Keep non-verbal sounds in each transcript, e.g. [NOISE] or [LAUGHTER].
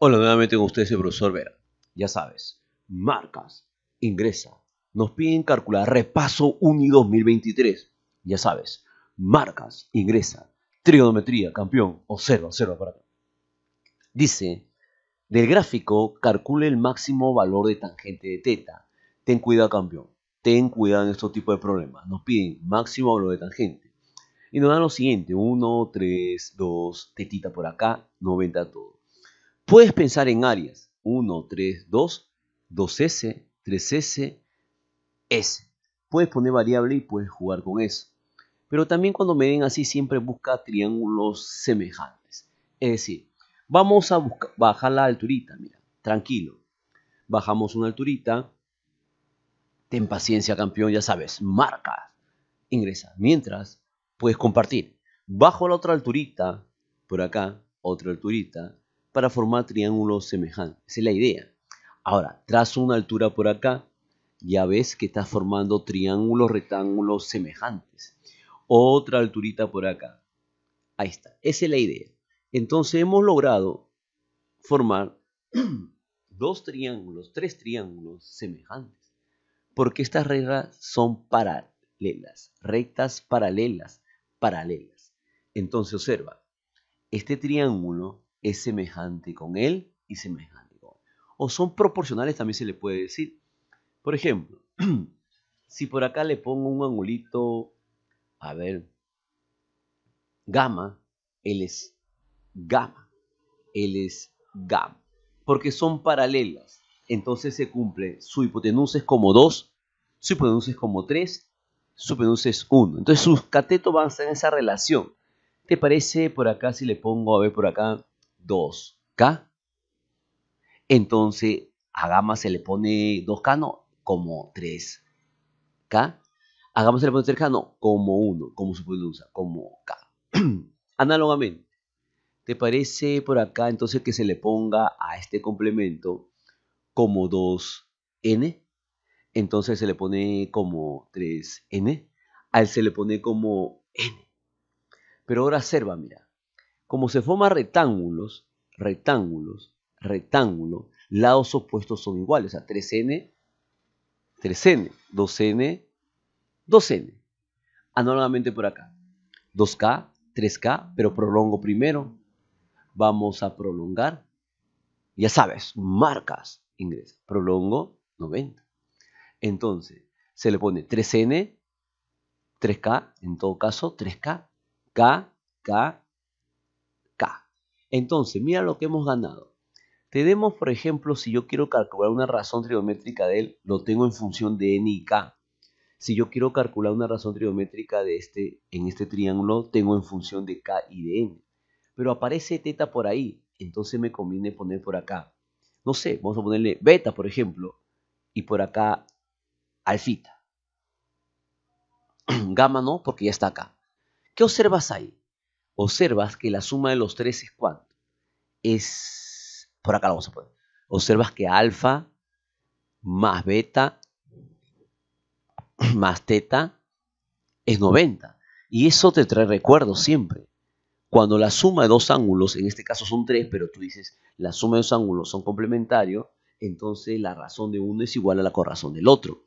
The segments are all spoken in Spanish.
Hola, nuevamente con ustedes el profesor Vera. Ya sabes, marcas, ingresa. Nos piden calcular repaso UNI 2023. Ya sabes, marcas, ingresa. Trigonometría, campeón, observa, observa para acá. Dice, del gráfico calcule el máximo valor de tangente de teta. Ten cuidado, campeón. Ten cuidado en estos tipos de problemas. Nos piden máximo valor de tangente. Y nos dan lo siguiente, 1, 3, 2, tetita por acá, 90 todo. Puedes pensar en áreas 1, 3, 2, 2S, 3S, S. Puedes poner variable y puedes jugar con eso. Pero también cuando me den así siempre busca triángulos semejantes. Es decir, vamos a buscar, bajar la alturita, mira, tranquilo. Bajamos una alturita. Ten paciencia, campeón, ya sabes, marca, ingresa. Mientras, puedes compartir. Bajo la otra alturita, por acá, otra alturita, para formar triángulos semejantes. Esa es la idea. Ahora, trazo una altura por acá, ya ves que estás formando triángulos, rectángulos semejantes. Otra alturita por acá. Ahí está, esa es la idea. Entonces hemos logrado formar [CLEARS THROAT] dos triángulos, tres triángulos semejantes, porque estas reglas son paralelas, rectas paralelas, paralelas. Entonces observa, este triángulo es semejante con él y semejante con él. O son proporcionales también se le puede decir. Por ejemplo, [CLEARS THROAT] si por acá le pongo un angulito, a ver, gamma, él es gamma, él es gamma, porque son paralelas. Entonces se cumple su hipotenusa es como 2, su hipotenusa es como 3, su hipotenusa es 1. Entonces sus catetos van a estar en esa relación. ¿Te parece por acá si le pongo, a ver por acá, 2K. Entonces a gamma se le pone 2K, no, como 3K. A gamma se le pone 3K, no, como 1, como usar como K. [CLEARS THROAT] Análogamente, ¿te parece por acá entonces que se le ponga a este complemento como 2N? Entonces se le pone como 3N. A él se le pone como N. Pero ahora observa, mira. Como se forman rectángulos, rectángulos, rectángulo, lados opuestos son iguales. O sea, 3n, 3n, 2n, 2n. Análogamente por acá. 2k, 3k, pero prolongo primero. Vamos a prolongar. Ya sabes, marcas, ingresa. Prolongo 90. Entonces, se le pone 3n, 3k, en todo caso, 3k, k, k, entonces, mira lo que hemos ganado. Tenemos, por ejemplo, si yo quiero calcular una razón trigonométrica de él, lo tengo en función de n y k. Si yo quiero calcular una razón trigonométrica de este, en este triángulo, tengo en función de k y de n. Pero aparece teta por ahí, entonces me conviene poner por acá. No sé, vamos a ponerle beta, por ejemplo, y por acá alfita. [CLEARS THROAT] Gamma no, porque ya está acá. ¿Qué observas ahí? observas que la suma de los tres es cuánto. Es, por acá lo vamos a poner. Observas que alfa más beta [CLEARS THROAT] más teta es 90. Y eso te trae recuerdo siempre. Cuando la suma de dos ángulos, en este caso son tres, pero tú dices la suma de dos ángulos son complementarios, entonces la razón de uno es igual a la corazón del otro.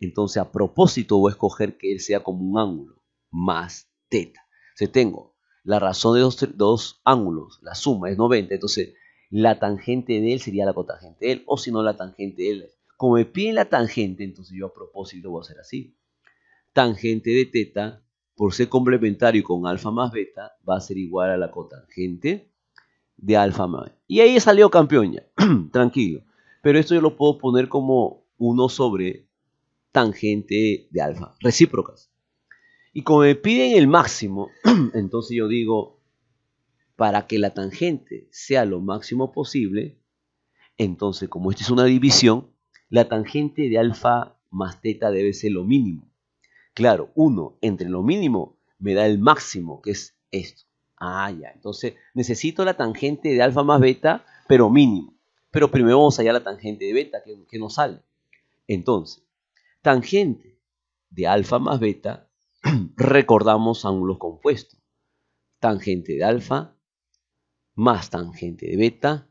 Entonces a propósito voy a escoger que él sea como un ángulo más teta. se tengo la razón de dos, ángulos, la suma es 90, entonces la tangente de él sería la cotangente de él, o si no, la tangente de él. Como me piden la tangente, entonces yo a propósito voy a hacer así. Tangente de teta, por ser complementario con alfa más beta, va a ser igual a la cotangente de alfa más beta. Y ahí salió campeón [CLEARS THROAT] tranquilo. Pero esto yo lo puedo poner como 1 sobre tangente de alfa, recíprocas. Y como me piden el máximo, [CLEARS THROAT] entonces yo digo, para que la tangente sea lo máximo posible, entonces como esta es una división, la tangente de alfa más teta debe ser lo mínimo. Claro, 1 entre lo mínimo me da el máximo, que es esto. Ah, ya. Entonces necesito la tangente de alfa más beta, pero mínimo. Pero primero vamos allá a la tangente de beta, que, que nos sale. Entonces, tangente de alfa más beta [CLEARS THROAT] recordamos ángulos compuestos. Tangente de alfa más tangente de beta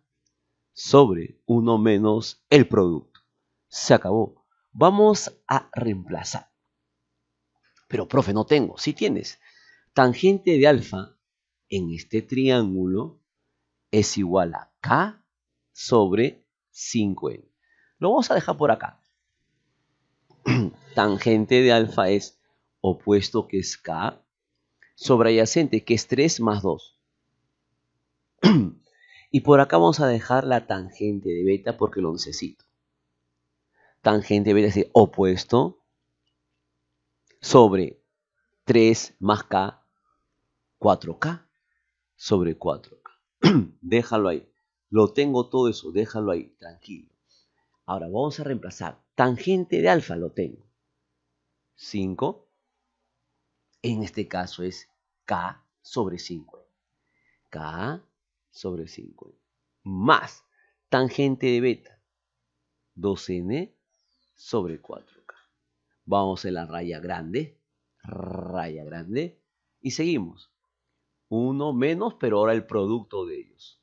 sobre 1 menos el producto. Se acabó. Vamos a reemplazar. Pero, profe, no tengo. Si tienes. Tangente de alfa en este triángulo es igual a K sobre 5N. Lo vamos a dejar por acá. [CLEARS THROAT] Tangente de alfa es opuesto que es K, adyacente, que es 3 más 2. [CLEARS THROAT] y por acá vamos a dejar la tangente de beta porque lo necesito. Tangente de beta es decir, opuesto sobre 3 más K, 4K sobre 4K. [CLEARS THROAT] déjalo ahí. Lo tengo todo eso, déjalo ahí, tranquilo. Ahora vamos a reemplazar. Tangente de alfa lo tengo. 5 en este caso es K sobre 5. K sobre 5. Más tangente de beta. 2n sobre 4k. Vamos a la raya grande. Raya grande. Y seguimos. 1 menos, pero ahora el producto de ellos.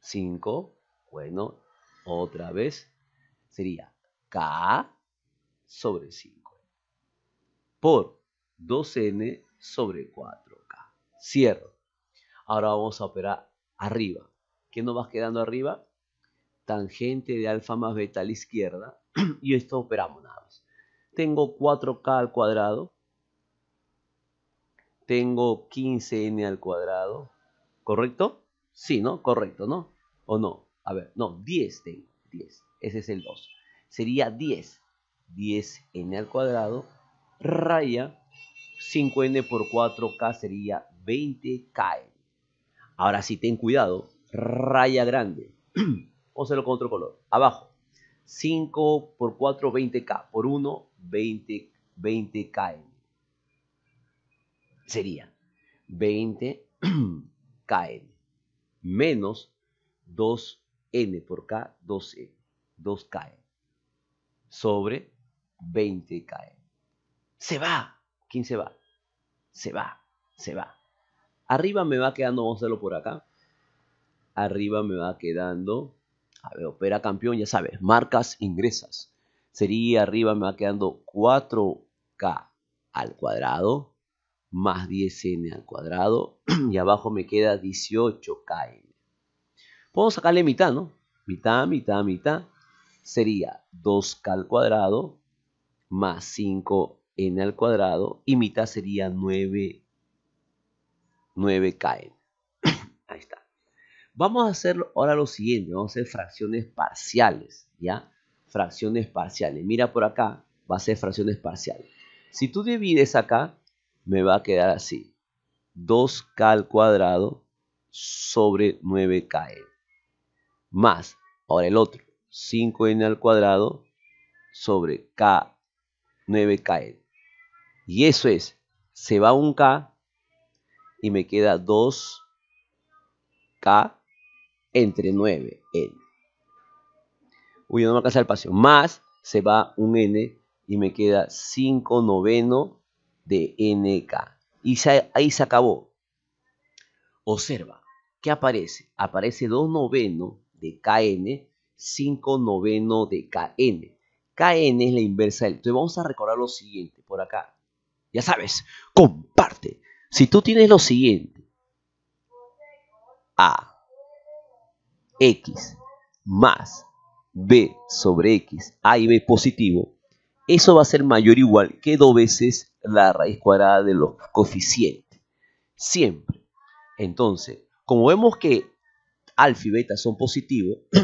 5. Bueno, otra vez sería k sobre 5. Por 2n sobre 4k. Cierro. Ahora vamos a operar arriba. ¿Qué nos va quedando arriba? Tangente de alfa más beta a la izquierda. [CLEARS THROAT] y esto operamos nada más. Tengo 4k al cuadrado. Tengo 15n al cuadrado. ¿Correcto? Sí, ¿no? Correcto, ¿no? ¿O no? A ver, no, 10 de 10. Ese es el 2. Sería 10. 10n al cuadrado raya 5N por 4, K sería 20K. Ahora sí, ten cuidado. Raya grande. [CLEARS THROAT] lo con otro color. Abajo. 5 por 4, 20K. Por 1, 20, 20K. Sería 20K. [CLEARS THROAT] Menos 2N por K, 2 n 2K. Sobre 20K. Se va. ¿Quién se va? Se va, se va. Arriba me va quedando, vamos a hacerlo por acá. Arriba me va quedando, a ver, opera campeón, ya sabes, marcas, ingresas. Sería arriba me va quedando 4K al cuadrado más 10n al cuadrado [CLEARS THROAT] y abajo me queda 18kn. Podemos sacarle mitad, ¿no? Mitad, mitad, mitad. Sería 2k al cuadrado más 5 n al cuadrado y mitad sería 9, 9kn. [COUGHS] Ahí está. Vamos a hacer ahora lo siguiente, vamos a hacer fracciones parciales, ¿ya? Fracciones parciales. Mira por acá, va a ser fracciones parciales. Si tú divides acá, me va a quedar así. 2k al cuadrado sobre 9kn. Más, ahora el otro, 5n al cuadrado sobre k 9kn. Y eso es, se va un K y me queda 2K entre 9N. Uy, no me alcanza el paseo. Más se va un N y me queda 5 noveno de NK. Y ahí se acabó. Observa, ¿qué aparece? Aparece 2 noveno de KN, 5 noveno de KN. KN es la inversa del... Entonces vamos a recordar lo siguiente por acá. Ya sabes, comparte. Si tú tienes lo siguiente, A, X, más B sobre X, A y B positivo, eso va a ser mayor o igual que dos veces la raíz cuadrada de los coeficientes. Siempre. Entonces, como vemos que alfa y beta son positivos [CLEARS THROAT]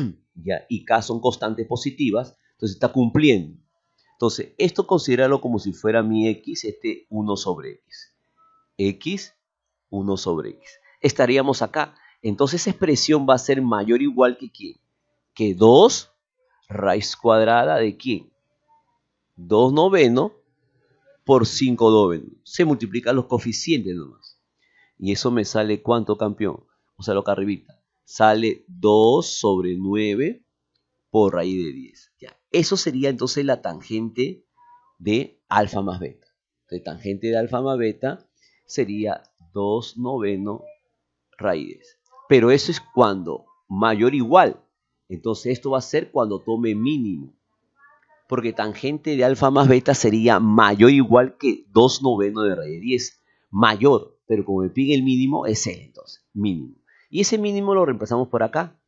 y K son constantes positivas, entonces está cumpliendo entonces, esto considéralo como si fuera mi x, este 1 sobre x. x, 1 sobre x. Estaríamos acá. Entonces, esa expresión va a ser mayor o igual que quién? Que 2 raíz cuadrada de quién? 2 noveno por 5 noveno. Se multiplican los coeficientes nomás. Y eso me sale cuánto, campeón? O sea, lo que arribita. Sale 2 sobre 9 por raíz de 10. Eso sería entonces la tangente de alfa más beta. Entonces, tangente de alfa más beta sería 2 noveno raíces. Pero eso es cuando mayor igual. Entonces esto va a ser cuando tome mínimo. Porque tangente de alfa más beta sería mayor o igual que 2 noveno de raíz 10. Mayor, pero como me pide el mínimo, es el entonces, mínimo. Y ese mínimo lo reemplazamos por acá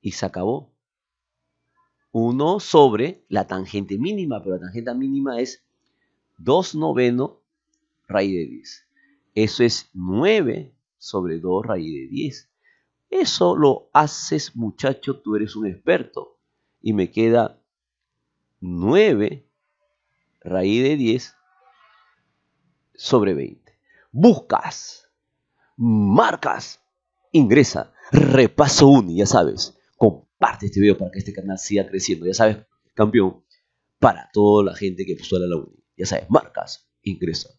y se acabó. 1 sobre la tangente mínima, pero la tangente mínima es 2 noveno raíz de 10. Eso es 9 sobre 2 raíz de 10. Eso lo haces muchacho, tú eres un experto. Y me queda 9 raíz de 10 sobre 20. Buscas, marcas, ingresa, repaso 1, ya sabes, con parte este video para que este canal siga creciendo. Ya sabes, campeón, para toda la gente que postula la uni. Ya sabes, marcas, ingresos.